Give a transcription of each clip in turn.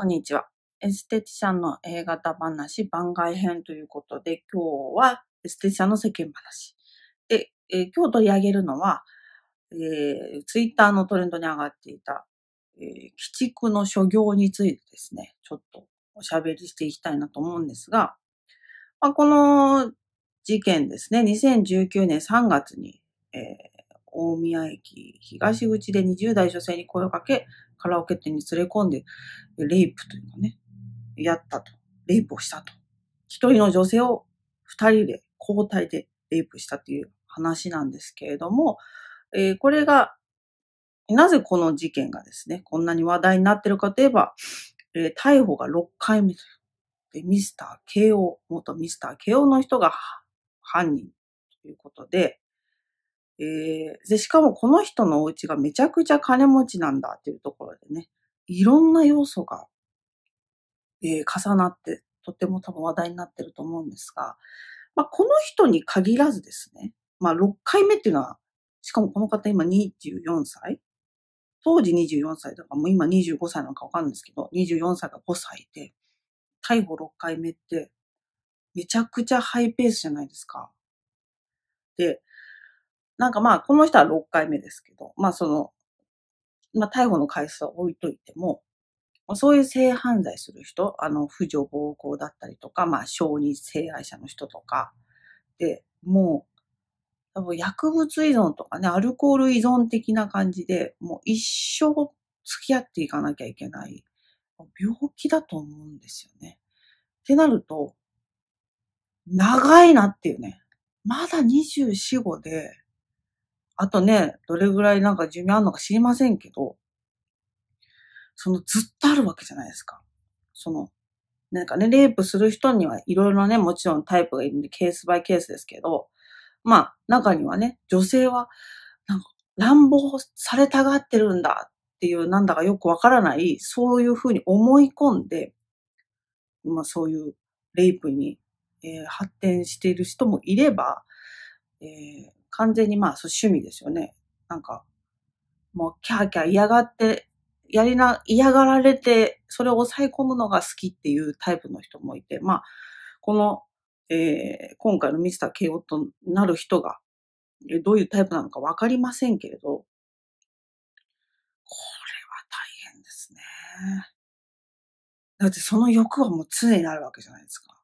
こんにちは。エステティシャンの A 型話番外編ということで、今日はエステティシャンの世間話。で、えー、今日取り上げるのは、えー、ツイッターのトレンドに上がっていた、えー、鬼畜の諸行についてですね、ちょっとおしゃべりしていきたいなと思うんですが、まあ、この事件ですね、2019年3月に、えー大宮駅東口で20代女性に声をかけ、カラオケ店に連れ込んで、レイプというかね、やったと。レイプをしたと。一人の女性を二人で交代でレイプしたという話なんですけれども、えー、これが、なぜこの事件がですね、こんなに話題になっているかといえば、えー、逮捕が6回目という。で、ミスター慶応、元ミスター慶応の人が犯人ということで、えー、で、しかもこの人のお家がめちゃくちゃ金持ちなんだっていうところでね、いろんな要素が、えー、重なって、とっても多分話題になってると思うんですが、まあ、この人に限らずですね、まあ、6回目っていうのは、しかもこの方今24歳当時24歳とか、もう今25歳なのかわかんないですけど、24歳が5歳で、逮捕6回目って、めちゃくちゃハイペースじゃないですか。で、なんかまあ、この人は6回目ですけど、まあその、まあ逮捕の回数は置いといても、そういう性犯罪する人、あの、婦女暴行だったりとか、まあ、小児性愛者の人とか、で、もう、多分薬物依存とかね、アルコール依存的な感じで、もう一生付き合っていかなきゃいけない、病気だと思うんですよね。ってなると、長いなっていうね。まだ24、5で、あとね、どれぐらいなんか寿命あるのか知りませんけど、そのずっとあるわけじゃないですか。その、なんかね、レイプする人にはいろいろね、もちろんタイプがいるんで、ケースバイケースですけど、まあ、中にはね、女性は、なんか、乱暴されたがってるんだっていう、なんだかよくわからない、そういうふうに思い込んで、まあそういうレイプに、えー、発展している人もいれば、えー、完全にまあ、そう趣味ですよね。なんか、もう、キャーキャー嫌がって、やりな、嫌がられて、それを抑え込むのが好きっていうタイプの人もいて、まあ、この、えー、今回のミスター KO となる人が、どういうタイプなのかわかりませんけれど、これは大変ですね。だってその欲はもう常にあるわけじゃないですか。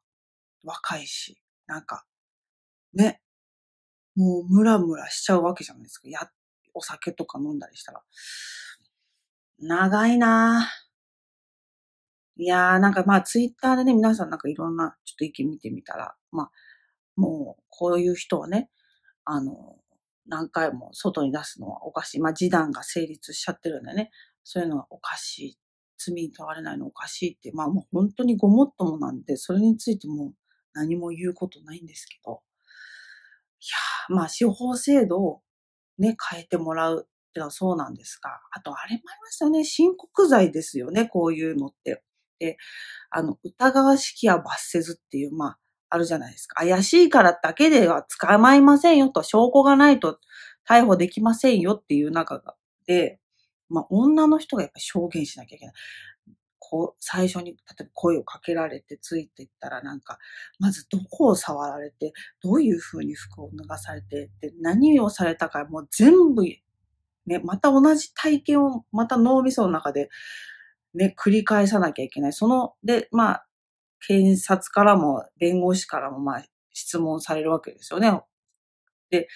若いし、なんか、ね、もうムラムラしちゃうわけじゃないですか。や、お酒とか飲んだりしたら。長いなぁ。いやーなんかまあツイッターでね、皆さんなんかいろんなちょっと意見見てみたら、まあ、もうこういう人はね、あの、何回も外に出すのはおかしい。まあ示談が成立しちゃってるんでね、そういうのはおかしい。罪に問われないのおかしいって、まあもう本当にごもっともなんで、それについても何も言うことないんですけど、やまあ司法制度をね、変えてもらうってのはそうなんですが、あとあれもありましたね、申告罪ですよね、こういうのって。で、あの、疑わしきは罰せずっていう、まあ、あるじゃないですか。怪しいからだけでは捕まえませんよと、証拠がないと逮捕できませんよっていう中で、まあ、女の人がやっぱり証言しなきゃいけない。こう、最初に、例えば声をかけられてついていったらなんか、まずどこを触られて、どういうふうに服を脱がされて、で、何をされたか、もう全部、ね、また同じ体験を、また脳みその中で、ね、繰り返さなきゃいけない。その、で、まあ、検察からも弁護士からも、まあ、質問されるわけですよね。で、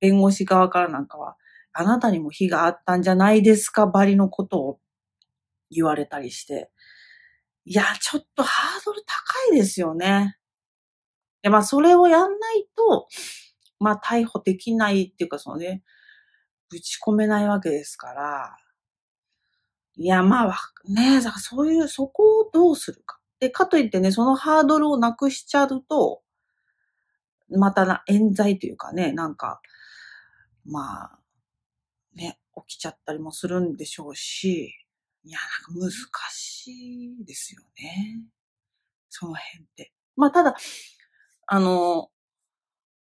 弁護士側からなんかは、あなたにも非があったんじゃないですかばりのことを言われたりして。いや、ちょっとハードル高いですよね。で、まあ、それをやんないと、まあ、逮捕できないっていうか、そのね、ぶち込めないわけですから。いや、まあ、ね、だからそういう、そこをどうするか。で、かといってね、そのハードルをなくしちゃうと、またな、冤罪というかね、なんか、まあ、ね、起きちゃったりもするんでしょうし、いや、なんか難しいですよね。その辺って。まあ、ただ、あの、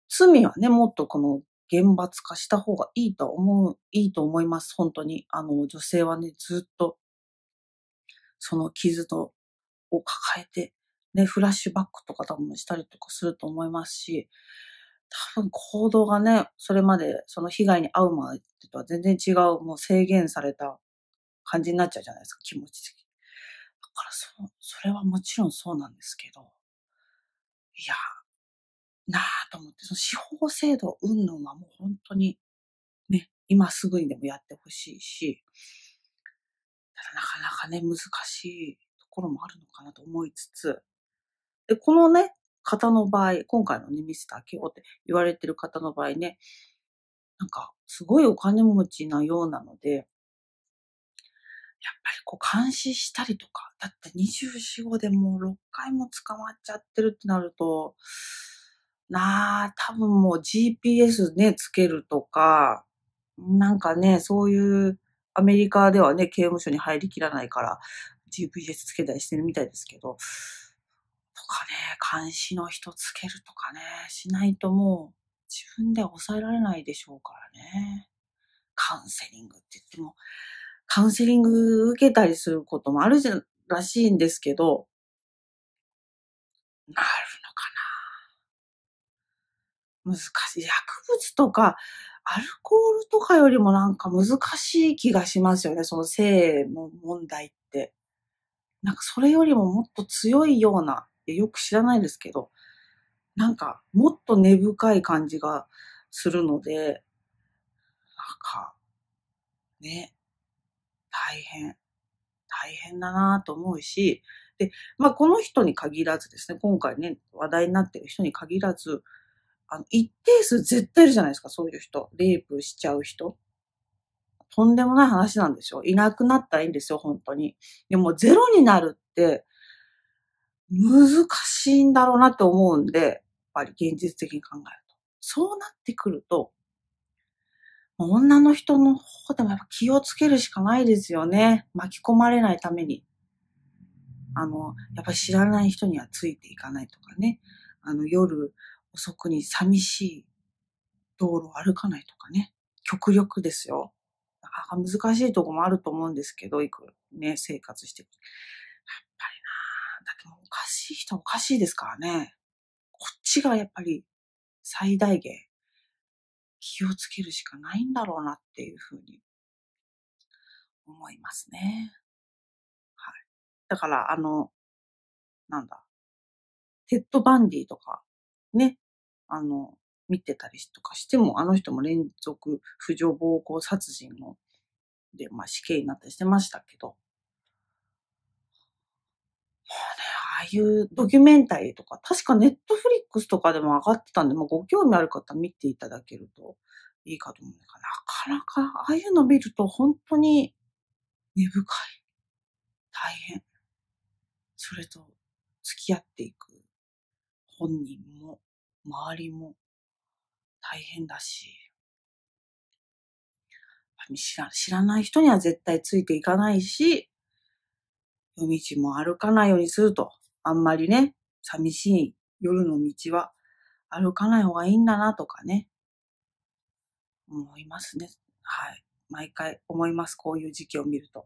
罪はね、もっとこの厳罰化した方がいいと思う、いいと思います、本当に。あの、女性はね、ずっと、その傷と、を抱えて、ね、フラッシュバックとか多分したりとかすると思いますし、多分行動がね、それまでその被害に遭うまでとは全然違う、もう制限された感じになっちゃうじゃないですか、気持ち的に。だからそ、それはもちろんそうなんですけど、いや、なぁと思って、その司法制度云々はもう本当に、ね、今すぐにでもやってほしいし、ただなかなかね、難しいところもあるのかなと思いつつ、で、このね、方の場合、今回のね、ミスターキオって言われてる方の場合ね、なんか、すごいお金持ちなようなので、やっぱりこう監視したりとか、だって24、5でもう6回も捕まっちゃってるってなると、なあ、多分もう GPS ね、つけるとか、なんかね、そういうアメリカではね、刑務所に入りきらないから GPS つけたりしてるみたいですけど、とかね、監視の人つけるとかね、しないともう自分では抑えられないでしょうからね。カウンセリングって言っても、カウンセリング受けたりすることもあるらしいんですけど、なるのかな難しい。薬物とか、アルコールとかよりもなんか難しい気がしますよね。その性の問題って。なんかそれよりももっと強いような、よく知らないですけど、なんかもっと根深い感じがするので、なんか、ね、大変、大変だなと思うし、で、まあ、この人に限らずですね、今回ね、話題になってる人に限らず、あの、一定数絶対いるじゃないですか、そういう人。レイプしちゃう人。とんでもない話なんですよ。いなくなったらいいんですよ、本当に。でも、ゼロになるって、難しいんだろうなって思うんで、やっぱり現実的に考えると。そうなってくると、女の人の方でもやっぱ気をつけるしかないですよね。巻き込まれないために。あの、やっぱり知らない人にはついていかないとかね。あの、夜遅くに寂しい道路を歩かないとかね。極力ですよ。なかなか難しいとこもあると思うんですけど、いくね、生活してやっぱりなだけどおかしい人はおかしいですからね。こっちがやっぱり最大限気をつけるしかないんだろうなっていうふうに思いますね。はい。だから、あの、なんだ、テッド・バンディとか、ね、あの、見てたりとかしても、あの人も連続不条暴行殺人の、で、まあ死刑になったりしてましたけど、あいうドキュメンタリーとか、確かネットフリックスとかでも上がってたんで、まあ、ご興味ある方見ていただけるといいかと思うなかなか、ああいうの見ると本当に根深い。大変。それと付き合っていく本人も周りも大変だし、知ら知らない人には絶対ついていかないし、夜道も歩かないようにすると。あんまりね、寂しい夜の道は歩かない方がいいんだなとかね、思いますね。はい。毎回思います。こういう時期を見ると。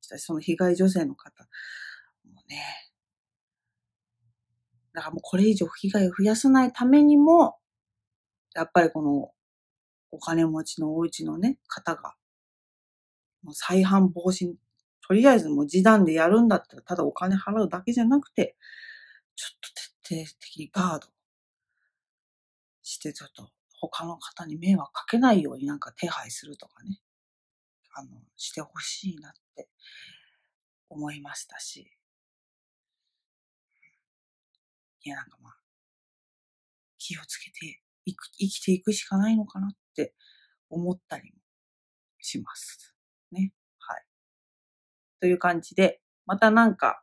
そその被害女性の方、もね、だからもうこれ以上被害を増やさないためにも、やっぱりこのお金持ちのお家のね、方が、もう再犯防止とりあえずもう示談でやるんだったら、ただお金払うだけじゃなくて、ちょっと徹底的にガードして、ちょっと他の方に迷惑かけないようになんか手配するとかね、あの、してほしいなって思いましたし、いや、なんかまあ、気をつけていく生きていくしかないのかなって思ったりもします。ね。という感じで、またなんか、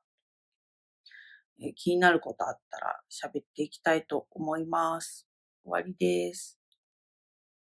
え気になることあったら喋っていきたいと思います。終わりです。